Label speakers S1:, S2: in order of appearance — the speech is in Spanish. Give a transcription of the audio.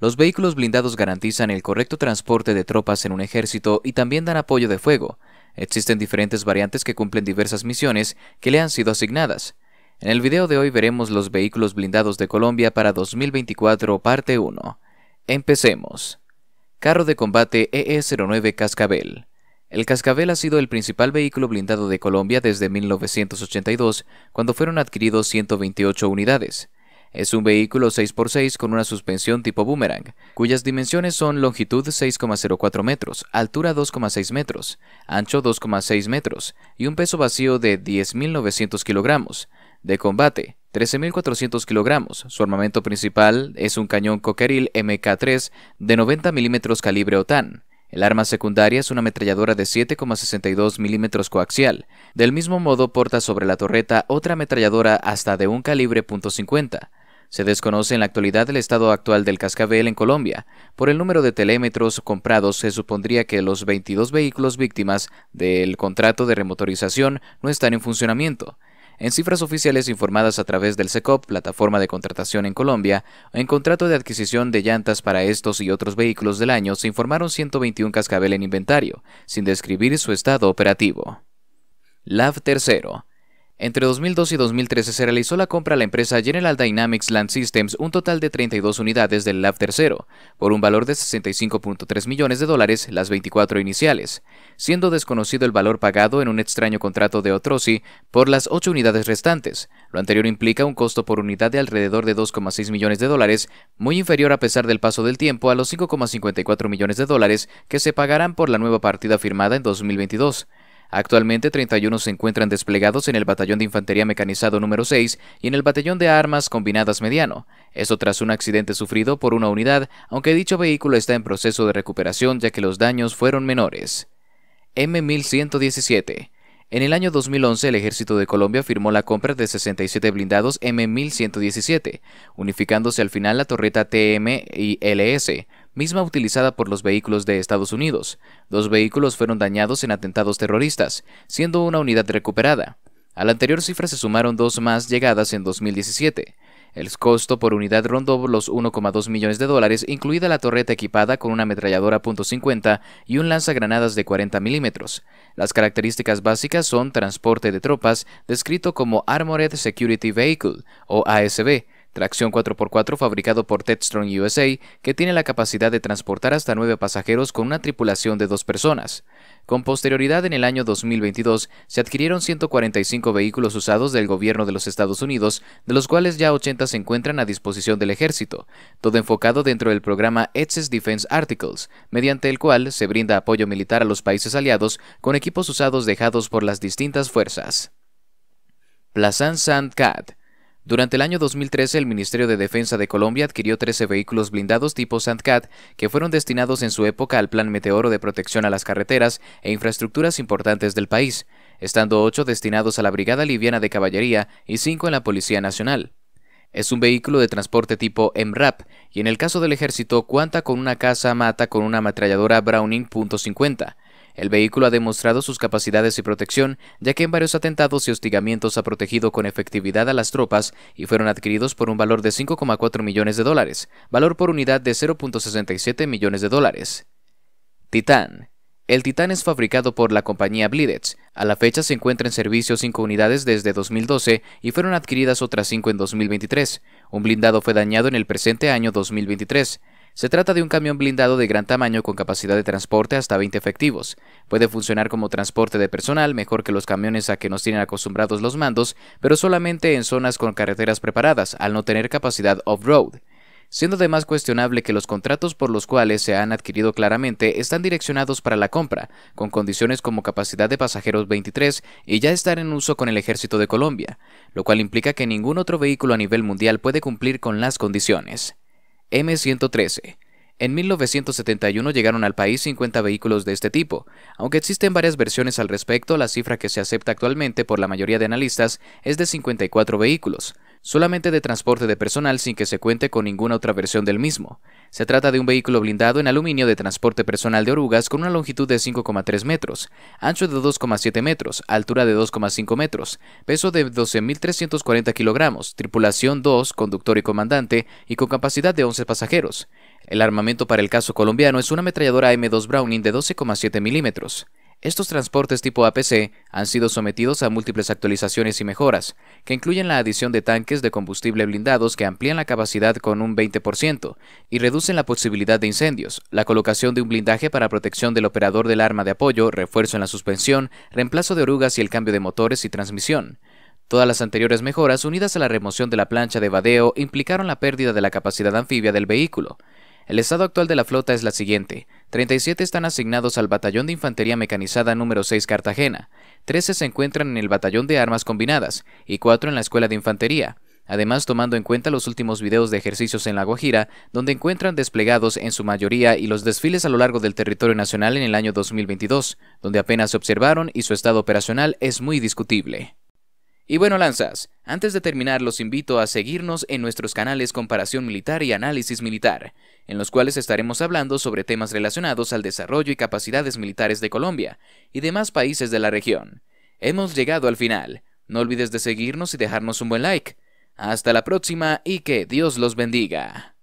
S1: Los vehículos blindados garantizan el correcto transporte de tropas en un ejército y también dan apoyo de fuego. Existen diferentes variantes que cumplen diversas misiones que le han sido asignadas. En el video de hoy veremos los vehículos blindados de Colombia para 2024 parte 1. Empecemos. Carro de combate EE-09 Cascabel. El Cascabel ha sido el principal vehículo blindado de Colombia desde 1982, cuando fueron adquiridos 128 unidades. Es un vehículo 6x6 con una suspensión tipo boomerang, cuyas dimensiones son longitud 6,04 metros, altura 2,6 metros, ancho 2,6 metros y un peso vacío de 10.900 kilogramos. De combate, 13.400 kilogramos. Su armamento principal es un cañón Coqueril MK3 de 90 milímetros calibre OTAN. El arma secundaria es una ametralladora de 7,62 milímetros coaxial. Del mismo modo porta sobre la torreta otra ametralladora hasta de un calibre .50. Se desconoce en la actualidad el estado actual del cascabel en Colombia. Por el número de telémetros comprados, se supondría que los 22 vehículos víctimas del contrato de remotorización no están en funcionamiento. En cifras oficiales informadas a través del SECOP, plataforma de contratación en Colombia, en contrato de adquisición de llantas para estos y otros vehículos del año se informaron 121 cascabel en inventario, sin describir su estado operativo. LAV tercero. Entre 2002 y 2013 se realizó la compra a la empresa General Dynamics Land Systems un total de 32 unidades del Lab tercero, por un valor de 65.3 millones de dólares las 24 iniciales, siendo desconocido el valor pagado en un extraño contrato de Otrosi por las 8 unidades restantes. Lo anterior implica un costo por unidad de alrededor de 2,6 millones de dólares, muy inferior a pesar del paso del tiempo a los 5,54 millones de dólares que se pagarán por la nueva partida firmada en 2022. Actualmente 31 se encuentran desplegados en el Batallón de Infantería Mecanizado número 6 y en el Batallón de Armas Combinadas Mediano, eso tras un accidente sufrido por una unidad, aunque dicho vehículo está en proceso de recuperación ya que los daños fueron menores. M1117 en el año 2011, el ejército de Colombia firmó la compra de 67 blindados M1117, unificándose al final la torreta TM y LS, misma utilizada por los vehículos de Estados Unidos. Dos vehículos fueron dañados en atentados terroristas, siendo una unidad recuperada. A la anterior cifra se sumaron dos más llegadas en 2017. El costo por unidad rondó los 1,2 millones de dólares, incluida la torreta equipada con una ametralladora .50 y un lanzagranadas de 40 milímetros. Las características básicas son transporte de tropas, descrito como Armored Security Vehicle, o ASV, tracción 4x4 fabricado por Tedstrong USA, que tiene la capacidad de transportar hasta nueve pasajeros con una tripulación de dos personas. Con posterioridad, en el año 2022, se adquirieron 145 vehículos usados del gobierno de los Estados Unidos, de los cuales ya 80 se encuentran a disposición del ejército, todo enfocado dentro del programa Excess Defense Articles, mediante el cual se brinda apoyo militar a los países aliados con equipos usados dejados por las distintas fuerzas. Plazan Cat durante el año 2013, el Ministerio de Defensa de Colombia adquirió 13 vehículos blindados tipo SANDCAT que fueron destinados en su época al Plan Meteoro de Protección a las Carreteras e Infraestructuras Importantes del país, estando 8 destinados a la Brigada Liviana de Caballería y 5 en la Policía Nacional. Es un vehículo de transporte tipo MRAP y en el caso del ejército cuenta con una casa mata con una ametralladora Browning .50 el vehículo ha demostrado sus capacidades y protección, ya que en varios atentados y hostigamientos ha protegido con efectividad a las tropas y fueron adquiridos por un valor de 5,4 millones de dólares, valor por unidad de 0.67 millones de dólares. Titán. El Titán es fabricado por la compañía Blidets. A la fecha se encuentra en servicio 5 unidades desde 2012 y fueron adquiridas otras 5 en 2023. Un blindado fue dañado en el presente año 2023. Se trata de un camión blindado de gran tamaño con capacidad de transporte hasta 20 efectivos. Puede funcionar como transporte de personal, mejor que los camiones a que nos tienen acostumbrados los mandos, pero solamente en zonas con carreteras preparadas, al no tener capacidad off-road. Siendo además cuestionable que los contratos por los cuales se han adquirido claramente están direccionados para la compra, con condiciones como capacidad de pasajeros 23 y ya estar en uso con el ejército de Colombia, lo cual implica que ningún otro vehículo a nivel mundial puede cumplir con las condiciones. M113. En 1971 llegaron al país 50 vehículos de este tipo. Aunque existen varias versiones al respecto, la cifra que se acepta actualmente por la mayoría de analistas es de 54 vehículos solamente de transporte de personal sin que se cuente con ninguna otra versión del mismo. Se trata de un vehículo blindado en aluminio de transporte personal de orugas con una longitud de 5,3 metros, ancho de 2,7 metros, altura de 2,5 metros, peso de 12.340 kilogramos, tripulación 2, conductor y comandante, y con capacidad de 11 pasajeros. El armamento para el caso colombiano es una ametralladora M2 Browning de 12,7 milímetros. Estos transportes tipo APC han sido sometidos a múltiples actualizaciones y mejoras, que incluyen la adición de tanques de combustible blindados que amplían la capacidad con un 20% y reducen la posibilidad de incendios, la colocación de un blindaje para protección del operador del arma de apoyo, refuerzo en la suspensión, reemplazo de orugas y el cambio de motores y transmisión. Todas las anteriores mejoras unidas a la remoción de la plancha de vadeo implicaron la pérdida de la capacidad anfibia del vehículo. El estado actual de la flota es la siguiente. 37 están asignados al Batallón de Infantería Mecanizada número 6 Cartagena, 13 se encuentran en el Batallón de Armas Combinadas y 4 en la Escuela de Infantería, además tomando en cuenta los últimos videos de ejercicios en La Guajira, donde encuentran desplegados en su mayoría y los desfiles a lo largo del territorio nacional en el año 2022, donde apenas se observaron y su estado operacional es muy discutible. Y bueno, lanzas, antes de terminar los invito a seguirnos en nuestros canales Comparación Militar y Análisis Militar, en los cuales estaremos hablando sobre temas relacionados al desarrollo y capacidades militares de Colombia y demás países de la región. Hemos llegado al final. No olvides de seguirnos y dejarnos un buen like. Hasta la próxima y que Dios los bendiga.